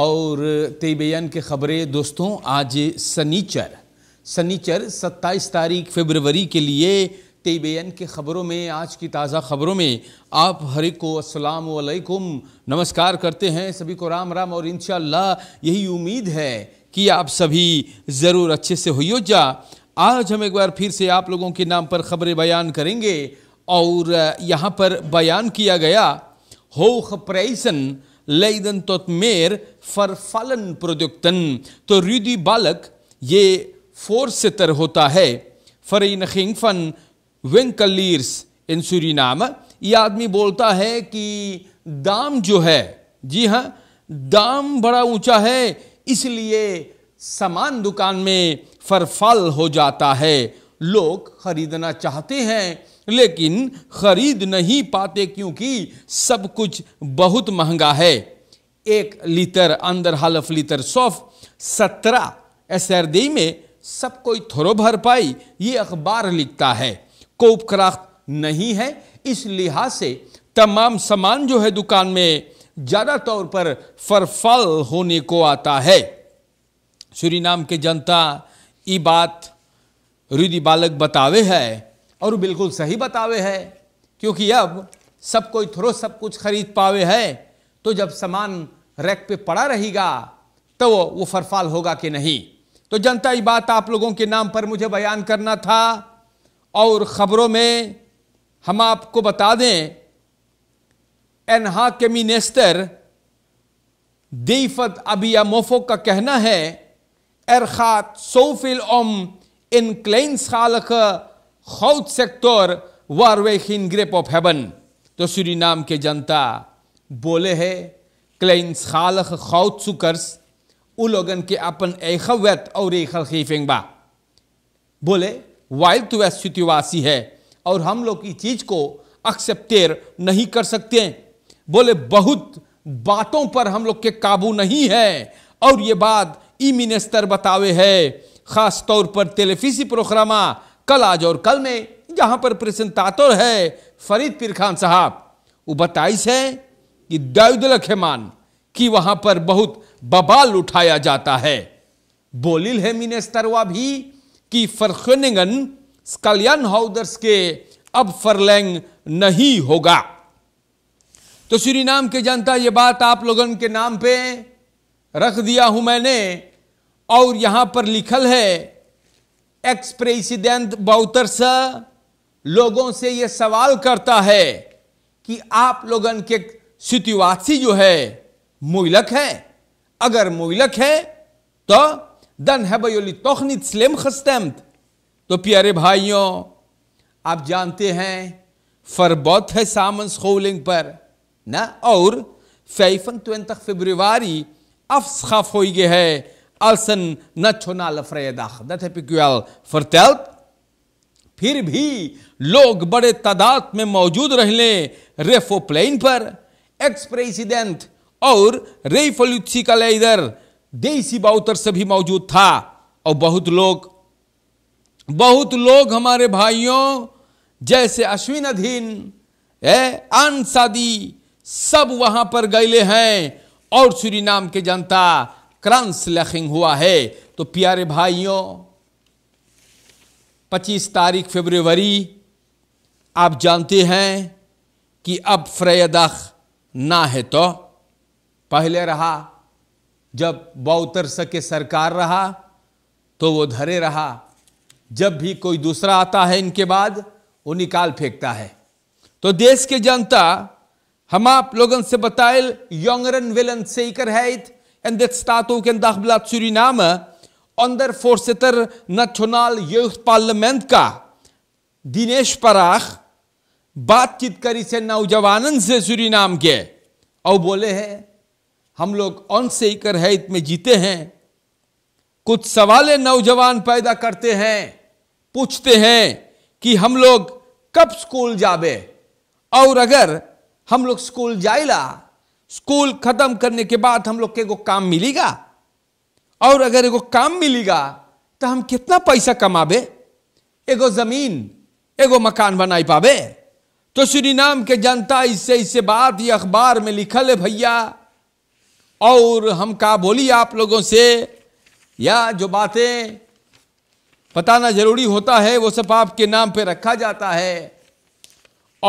और तेबयान के ख़बरें दोस्तों आज सनीचर सनीचर 27 तारीख फरवरी के लिए तेबयान के ख़बरों में आज की ताज़ा ख़बरों में आप हर को अस्सलाम वालेकुम नमस्कार करते हैं सभी को राम राम और इन यही उम्मीद है कि आप सभी ज़रूर अच्छे से हो जा आज हम एक बार फिर से आप लोगों के नाम पर ख़बरें बयान करेंगे और यहाँ पर बयान किया गया हो leiden tot meer vervallen producten. तो रूदी बालक ये voorzitter होता है vereniging van winkeliers in Suriname. ये आदमी बोलता है कि दाम जो है जी हाँ दाम बड़ा ऊंचा है इसलिए सामान दुकान में फरफल हो जाता है लोग खरीदना चाहते हैं लेकिन खरीद नहीं पाते क्योंकि सब कुछ बहुत महंगा है एक लीटर अंदर हाफ लीटर सौफ सत्रह दी में सब कोई थोड़ो भर पाई ये अखबार लिखता है कोप कराख्त नहीं है इस लिहाज से तमाम सामान जो है दुकान में ज़्यादा तौर पर फरफल होने को आता है नाम के जनता ई बात रुदि बालक बतावे है और बिल्कुल सही बतावे है क्योंकि अब सब कोई थ्रो सब कुछ खरीद पावे है तो जब सामान रैक पे पड़ा रहेगा तो वो फरफाल होगा कि नहीं तो जनता ये बात आप लोगों के नाम पर मुझे बयान करना था और ख़बरों में हम आपको बता दें एनहा के मिनिस्टर दीफत अबिया मोफो का कहना है एरखात सोफिल ओम इन क्लेंस खालक हाउथ सेक्टर वार वे हिन ग्रेप ऑफ हेवन तो श्री नाम के जनता बोले है क्लेन्स खालख खौत सुकर्स लोगन के अपन एखवैत और एखल खीफेंग बोले वाइल तो वह स्थितिवासी है और हम लोग की चीज़ को एक्सेप्टेर नहीं कर सकते हैं बोले बहुत बातों पर हम लोग के काबू नहीं है और ये बात ई मिनिस्टर बतावे है ख़ास तौर पर टेलीफिसी प्रोग्रामा कल आज और कल में जहां पर प्रेजेंटाटर है फरीद पीर खान साहब वो बताइस है कि दाऊदुल खेमान की वहां पर बहुत बबाल उठाया जाता है बोलिल है वा भी कि फरखनिंगन स्कलियन हाउदर्स के अब फरलैंग नहीं होगा तो श्री नाम के जनता ये बात आप लोगों के नाम पे रख दिया हूं मैंने और यहां पर लिखल है एक्स प्रेसिडेंट बाउतरस लोगों से ये सवाल करता है कि आप लोगन के सितवासी जो है मुइलक है अगर मुइलक है तो दन है बोली तो स्लेम खस्तम तो प्यारे भाइयों आप जानते हैं फरबौत है सामन स्कूलिंग पर ना और फैफन ट्वेंत फेब्रुवारी अफ खाफ हो गए है een Nationale dag. Dat heb ik u al verteld. फिर भी लोग बड़े तादाद में मौजूद रहने रेफो प्लेन पर एक्स प्रेसिडेंट और रेफलुत्सी का लेदर देसी बाउतर से भी मौजूद था और बहुत लोग बहुत लोग हमारे भाइयों जैसे अश्विन अधीन आन सादी सब वहां पर गए हैं और सूरीनाम के जनता क्रांसलखिंग हुआ है तो प्यारे भाइयों 25 तारीख फरवरी आप जानते हैं कि अब फ्रैदख ना है तो पहले रहा जब बौतर सके सरकार रहा तो वो धरे रहा जब भी कोई दूसरा आता है इनके बाद वो निकाल फेंकता है तो देश के जनता हम आप लोगों से बताए यंगरन विलन से कर है en dit staat ook in Dagblad Suriname, voorzitter Nationaal Jeugdparlement का दिनेश पराग बातचीत करी से नौजवान से सुरीनाम के और बोले हैं हम लोग ऑन से ही कर हित में जीते हैं कुछ सवालें नौजवान पैदा करते हैं पूछते हैं कि हम लोग कब स्कूल जाबे और अगर हम लोग स्कूल जाइला स्कूल खत्म करने के बाद हम लोग के को काम मिलेगा और अगर एगो काम मिलेगा तो हम कितना पैसा कमाबे एगो जमीन एगो मकान बनाई पावे तो श्री नाम के जनता इससे इससे बात ये अखबार में लिखल है भैया और हम का बोली आप लोगों से या जो बातें बताना जरूरी होता है वो सब आपके नाम पे रखा जाता है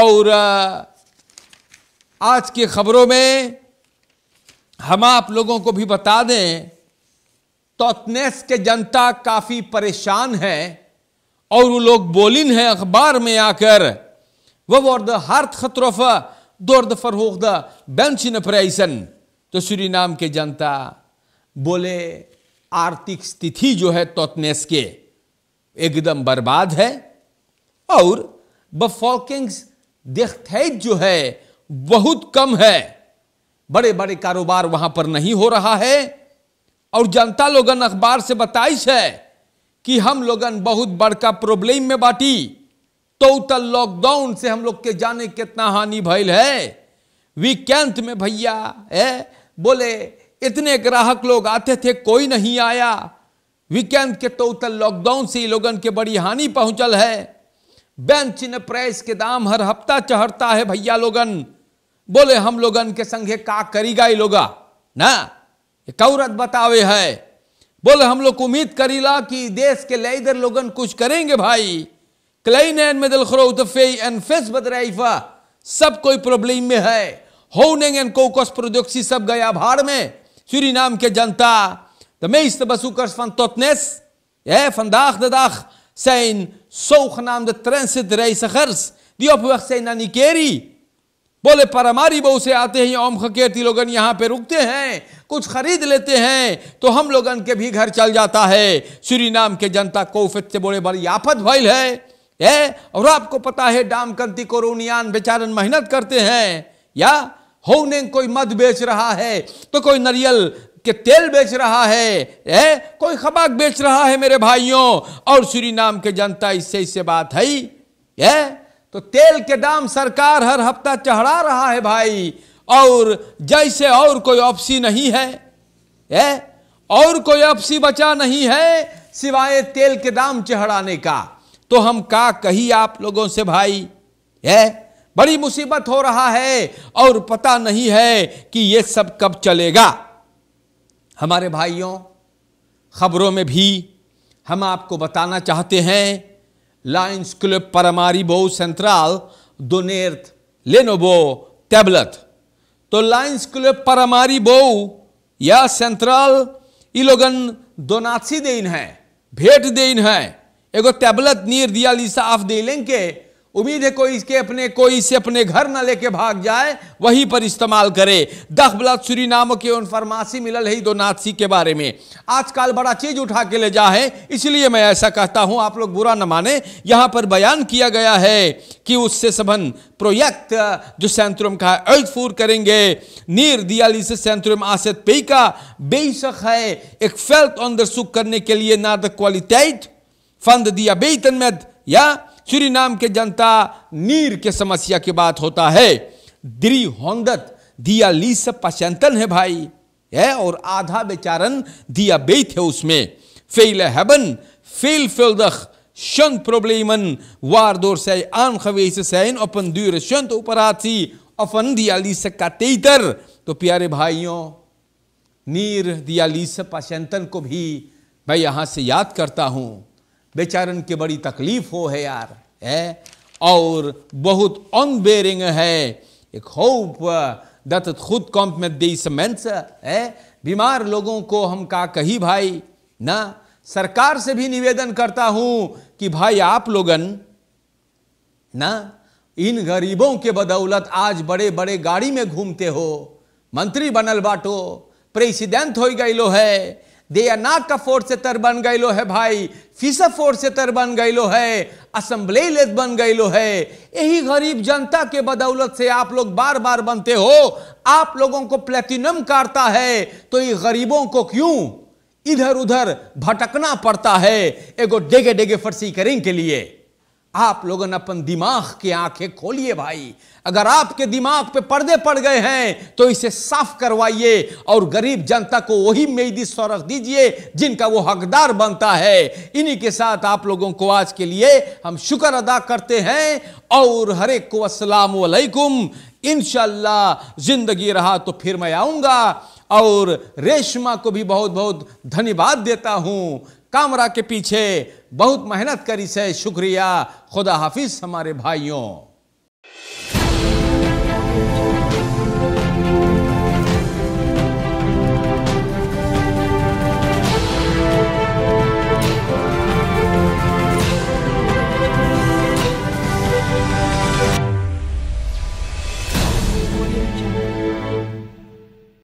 और आ, आज की खबरों में हम आप लोगों को भी बता दें तो के जनता काफ़ी परेशान है और वो लोग बोलिन है अखबार में आकर वह वर्द हार्थ खतरोफ दोर्द फरहोद इन ऑपरेशन तो श्री नाम के जनता बोले आर्थिक स्थिति जो है तोतनेस के एकदम बर्बाद है और ब देखते जो है बहुत कम है बड़े बड़े कारोबार वहां पर नहीं हो रहा है और जनता लोगन अखबार से बताइश है कि हम लोगन बहुत बड़का प्रॉब्लम में बाटी टोटल लॉकडाउन से हम लोग के जाने कितना हानि भैल है वीकेंड में भैया है बोले इतने ग्राहक लोग आते थे कोई नहीं आया वीकेंड के टोटल लॉकडाउन से लोगन के बड़ी हानि पहुंचल है बेंच ने प्रेस के दाम हर हफ्ता चढ़ता है भैया लोगन बोले हम लोगन के संगे का करीगा ही लोगा ना ये कौरत बतावे है बोले हम लोग उम्मीद करीला कि देश के लिए इधर लोगन कुछ करेंगे भाई क्लेन एन में दिल खरो तो एन फेस बदराइफा सब कोई प्रॉब्लम में है होनेंग एन कोकस प्रोडक्सी सब गया भाड़ में श्री नाम के जनता तो द meeste bezoekers फन Totnes, ja, vandaag de dag zijn zogenaamde transitreizigers die op weg zijn naar Nickerie बोले परमारी बहू से आते हैं ओम खकेती लोगन यहाँ पे रुकते हैं कुछ खरीद लेते हैं तो हम लोगन के भी घर चल जाता है श्री नाम के जनता को से बोले बड़ी आफत भइल है ए? और आपको पता है डामकंती रोनियान बेचारन मेहनत करते हैं या होने कोई मद बेच रहा है तो कोई नरियल के तेल बेच रहा है ए? कोई खबाक बेच रहा है मेरे भाइयों और श्री नाम के जनता इससे इससे बात है ए? तो तेल के दाम सरकार हर हफ्ता चढ़ा रहा है भाई और जैसे और कोई ऑप्शी नहीं है ए? और कोई ऑप्शी बचा नहीं है सिवाय तेल के दाम चढ़ाने का तो हम का कही आप लोगों से भाई है बड़ी मुसीबत हो रहा है और पता नहीं है कि ये सब कब चलेगा हमारे भाइयों खबरों में भी हम आपको बताना चाहते हैं Lions Club Paramaribo Central doneert Lenovo tablet. तो लाइन्स क्लब परमारीबो या सेंट्रल ई लोगन देन है भेंट देन है एगो टैबलेट नीर दिया लिसा आफ देलें के उम्मीद है कोई इसके अपने कोई इसे अपने घर न लेके भाग जाए वहीं पर इस्तेमाल करे दख बलत सुरी नामों की उन फरमासी मिलल है दो नाथसी के बारे में आजकल बड़ा चीज उठा के ले जा है इसलिए मैं ऐसा कहता हूं आप लोग बुरा न माने यहां पर बयान किया गया है कि उससे सबन प्रोजेक्ट जो सेंट्रम का है फूर करेंगे नीर दियाली से सेंट्रम आसत पेई का बेशक है एक ऑन द सुख करने के लिए ना द क्वालिटाइट फंद दिया बेतन या श्री नाम के जनता नीर के समस्या की बात होता है द्री होंदत दिया लीस पचंतन है भाई है और आधा बेचारन दिया बेथ है उसमें फेल हैबन फेल फेल दख शन वार फेलदख से problemen waardoor zij aangewezen zijn op een dure shuntoperatie of een का katheter. तो प्यारे भाइयों नीर दिया दियालिस पचंतन को भी मैं यहां से याद करता हूं बेचारन की बड़ी तकलीफ हो है यार है और बहुत ऑनबेरिंग है एक होप दत्त खुद कॉम्प में दी समेंस है बीमार लोगों को हम का कही भाई ना सरकार से भी निवेदन करता हूं कि भाई आप लोगन ना इन गरीबों के बदौलत आज बड़े बड़े गाड़ी में घूमते हो मंत्री बनल बाटो प्रेसिडेंट हो गई लो है दे से तर बन लो है भाई से तर बन लो है असम्बलेलेस बन लो है यही गरीब जनता के बदौलत से आप लोग बार बार बनते हो आप लोगों को प्लेटिनम काटता है तो ये गरीबों को क्यों इधर उधर भटकना पड़ता है एगो डेगे डेगे फर्सी करें के लिए आप लोगों ने अपन दिमाग की आंखें खोलिए भाई अगर आपके दिमाग पे पर्दे पड़ गए हैं तो इसे साफ करवाइए और गरीब जनता को वही मेदी सौरख दीजिए जिनका वो हकदार बनता है इन्हीं के साथ आप लोगों को आज के लिए हम शुक्र अदा करते हैं और हर एक को असलकुम इन जिंदगी रहा तो फिर मैं आऊँगा और रेशमा को भी बहुत बहुत धन्यवाद देता हूँ कामरा के पीछे बहुत मेहनत करी से शुक्रिया खुदा हाफिज हमारे भाइयों